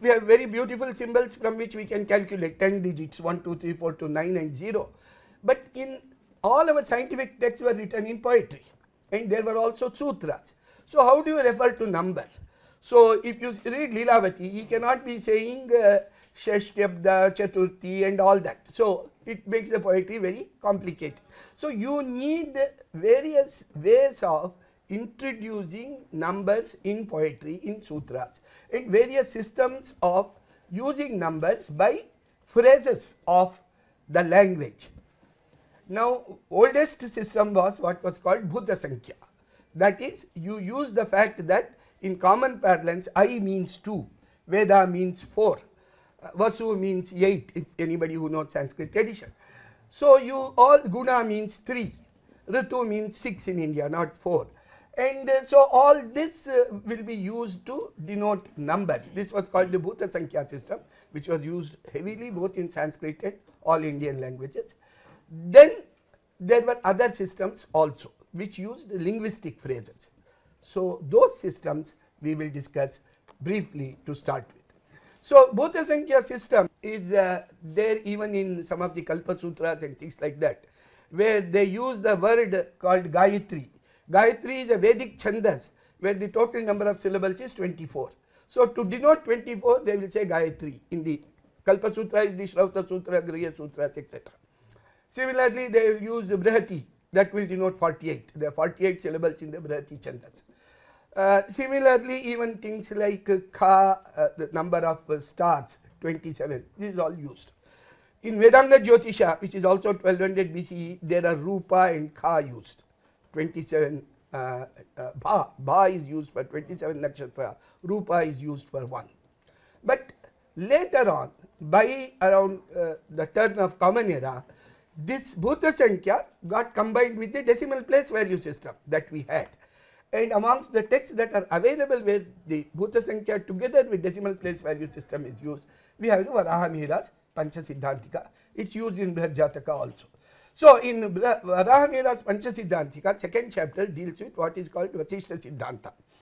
we have very beautiful symbols from which we can calculate 10 digits 1, 2, 3, 4, 2, 9 and 0. But in all our scientific texts were written in poetry and there were also sutras. So, how do you refer to number? So, if you read Lilavati, he cannot be saying uh, Shashtabda, Chaturthi and all that. So, it makes the poetry very complicated. So, you need various ways of introducing numbers in poetry in sutras and various systems of using numbers by phrases of the language. Now, oldest system was what was called Buddha Sankhya that is you use the fact that in common parlance I means 2, Veda means 4, Vasu means 8 if anybody who knows Sanskrit tradition. So, you all Guna means 3, Ritu means 6 in India not 4 and uh, so all this uh, will be used to denote numbers. This was called the Bhuta Sankhya system which was used heavily both in Sanskrit and all Indian languages. Then there were other systems also which used linguistic phrases. So those systems we will discuss briefly to start with. So Bhuta Sankhya system is uh, there even in some of the Kalpa Sutras and things like that where they use the word called Gayatri Gayatri is a Vedic chandas where the total number of syllables is 24. So, to denote 24 they will say Gayatri in the Kalpa Sutra the Shrauta Sutra, Griya Sutras etc. Similarly, they will use the Brihati that will denote 48, there are 48 syllables in the Brihati chandas. Uh, similarly, even things like Ka, uh, the number of uh, stars 27, this is all used. In Vedanga Jyotisha which is also 1200 BCE there are Rupa and Ka used. 27 uh, uh, ba, ba is used for 27 nakshatra, rupa is used for 1. But later on by around uh, the turn of common era, this Bhuta Sankhya got combined with the decimal place value system that we had. And amongst the texts that are available where the Bhuta Sankhya together with decimal place value system is used, we have the Varahamihira's Pancha Siddhantika, it is used in Brahat Jataka also. So, in Varahamila's Panchasiddhantika, second chapter deals with what is called Vasishta Siddhanta.